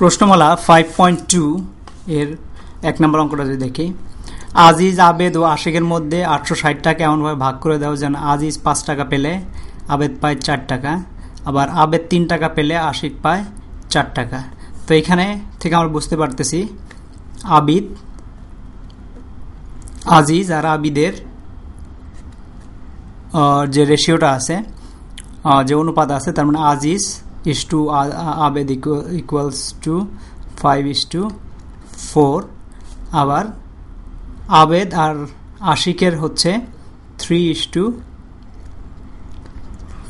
প্রশ্নমালা five point two এর এক নম্বর অঙ্কটা যদি দেখি আজিজ আবেদ ও আশিকের মধ্যে আটশো ষাট টাকা এমনভাবে ভাগ করে দেওয়া যেন আজিজ পাঁচ টাকা পেলে আবেদ পায় চার টাকা আবার আবেদ তিন টাকা পেলে আশিক পায় চার টাকা তো এখানে থেকে আমরা বুঝতে পারতেছি আবিদ আজিজ আর আবিদের যে রেশিওটা আছে যে অনুপাত আছে তার মানে Aziz is to uh, uh, Abed equal, equals to 5 is to 4 আবার আবেদ আর আশিকের হচ্ছে থ্রি ইস টু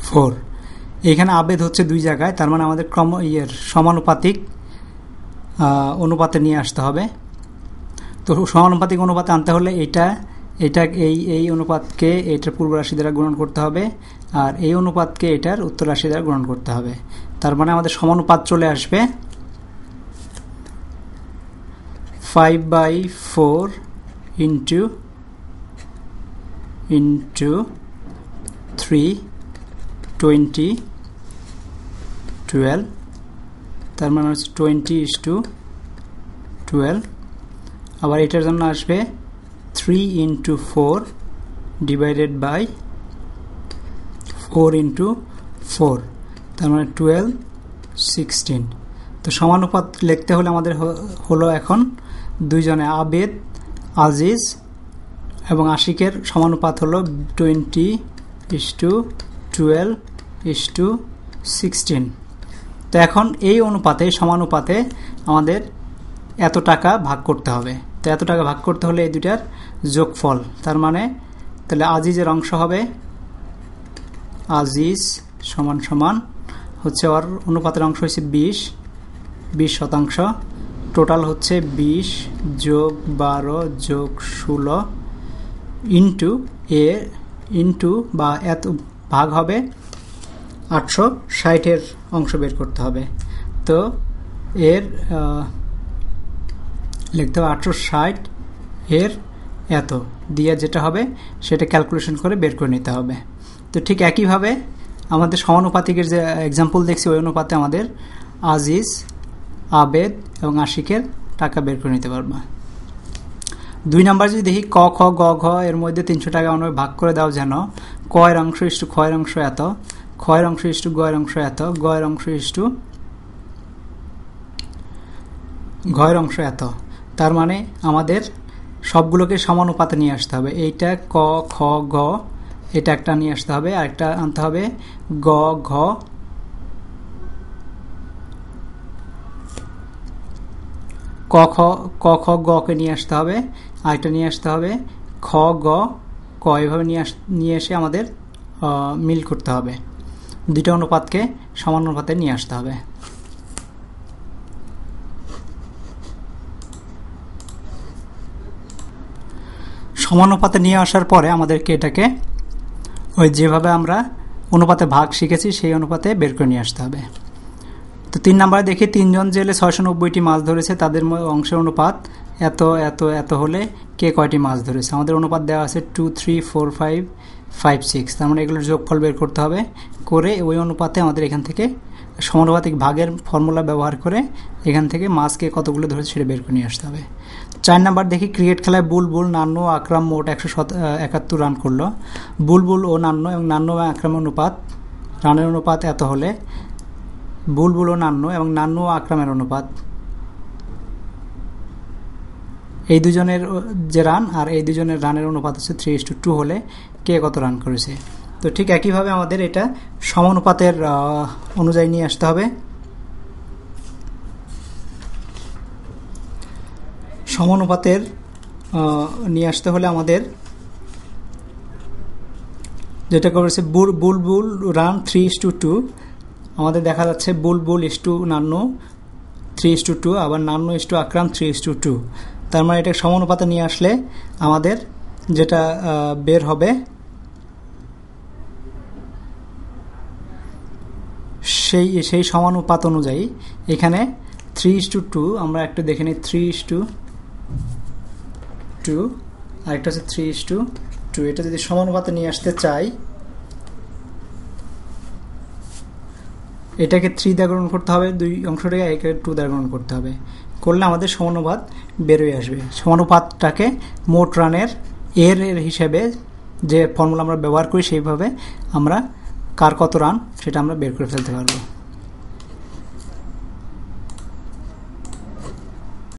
ফোর এখানে আবেদ হচ্ছে দুই জায়গায় তার মানে আমাদের ক্রম ইয়ের সমানুপাতিক অনুপাতে নিয়ে আসতে হবে তো সমানুপাতিক অনুপাতে আনতে হলে এটা এটা এই এই অনুপাতকে এটার পূর্ব রাশি দ্বারা গ্রহণ করতে হবে আর এই অনুপাতকে এটার উত্তর রাশি দ্বারা গ্রহণ করতে হবে তার মানে আমাদের সমানুপাত চলে আসবে five by four into into three twenty twelve তার মানে হচ্ছে টোয়েন্টি ইস টু টুয়েলভ আবার এটার জন্য আসবে 3 into 4 divided by 4 into 4 তার মানে টুয়েলভ সিক্সটিন তো সমানুপাত লিখতে হলে আমাদের হলো এখন দুইজনে আবেদ আজিজ এবং আশিকের সমানুপাত হলো twenty is to twelve is to sixteen তো এখন এই অনুপাতে সমানুপাতে আমাদের এত টাকা ভাগ করতে হবে তো এত টাকা ভাগ করতে হলে এই দুটার যোগফল তার মানে তাহলে আজিজের অংশ হবে আজিজ সমান সমান হচ্ছে ওর অনুপাতের অংশ হচ্ছে বিশ বিশ শতাংশ টোটাল হচ্ছে বিশ যোগ বারো যোগ ষোলো ইন্টু এ ইন্টু বা এত ভাগ হবে আটশো ষাটের অংশ বের করতে হবে তো এর লিখতে হবে আটশো ষাট এর এত দিয়ে যেটা হবে সেটা ক্যালকুলেশন করে বের করে নিতে হবে তো ঠিক একইভাবে আমাদের সমানুপাতিকের যে এক্সাম্পল দেখছি ওই অনুপাতে আমাদের আজিজ আবেদ এবং আশিকের টাকা বের করে নিতে পারবা দুই নাম্বার যদি দেখি ক খ গ ঘ এর মধ্যে তিনশো টাকা অনুভাবে ভাগ করে দাও যেন কয়ের অংশ ইস্টু ক্ষয়ের অংশ এত ক্ষয়ের অংশ ইস্টু গয়ের অংশ এত গয়ের অংশ ইস্টু ঘয়ের অংশ এত তার মানে আমাদের সবগুলোকে সমানুপাতে নিয়ে আসতে হবে এইটা ক খ গ এটা একটা নিয়ে আসতে হবে আরেকটা আনতে হবে গ ঘ ক খ ক খ গকে নিয়ে আসতে হবে আরেকটা নিয়ে আসতে হবে খ গ ক এভাবে নিয়ে আস নিয়ে এসে আমাদের মিল করতে হবে দুটো অনুপাতকে সমান অনুপাতে নিয়ে আসতে হবে সমানুপাতে নিয়ে আসার পরে আমাদেরকে এটাকে ওই যেভাবে আমরা অনুপাতে ভাগ শিখেছি সেই অনুপাতে বের করে নিয়ে আসতে হবে তো তিন নম্বরে দেখি তিনজন জেলে ছয়শো নব্বইটি মাছ ধরেছে তাদের অংশের অনুপাত এত এত এত হলে কে কয়টি মাছ ধরেছে আমাদের অনুপাত দেওয়া আছে two three four five five six তার মানে এগুলোর যোগফল বের করতে হবে করে ওই অনুপাতে আমাদের এখান থেকে সমানুপাতিক ভাগের ফর্মুলা ব্যবহার করে এখান থেকে মাছকে কতগুলো ধরে সেটা বের করে নিয়ে আসতে হবে চার নাম্বার দেখি ক্রিকেট খেলায় বুলবুল নান্ন আকরাম মোট একশো একাত্তর রান করলো বুলবুল ও নান্ন এবং নান্ন এবং আকরামের অনুপাত রানের অনুপাত এত হলে বুলবুল ও নান্ন এবং নান্ন ও আকরামের অনুপাত এই দুজনের যে রান আর এই দুজনের রানের অনুপাত হচ্ছে থ্রি টু টু হলে কে কত রান করেছে তো ঠিক একইভাবে আমাদের এটা সমানুপাতের অনুযায়ী নিয়ে আসতে হবে সমানুপাতের নিয়ে আসতে হলে আমাদের যেটা করেছে বুল বুলবুল রান থ্রি ইস টু টু আমাদের দেখা যাচ্ছে বুলবুল ইস টু নান্ন থ্রি ইস টু টু আবার নান্ন is to Akram three is to two two মানে এটা সমানুপাতে নিয়ে আসলে আমাদের যেটা বের হবে সেই সেই সমানুপাত অনুযায়ী এখানে থ্রি ইস টু টু আমরা একটু দেখে নিই থ্রি ইস টু টু আরেকটা হচ্ছে থ্রি ইস টু টু এটা যদি সমানুপাতে নিয়ে আসতে চাই এটাকে থ্রি দ্বারা গ্রহণ করতে হবে দুই অংশটাকে একে টু দ্বারা গ্রহণ করতে হবে করলে আমাদের সমানুপাত বেরোয় আসবে সমানুপাতটাকে মোট রানের এর এর হিসেবে যে ফর্মুলা আমরা ব্যবহার করি সেইভাবে আমরা কার কত রান সেটা আমরা বের করে ফেলতে পারবো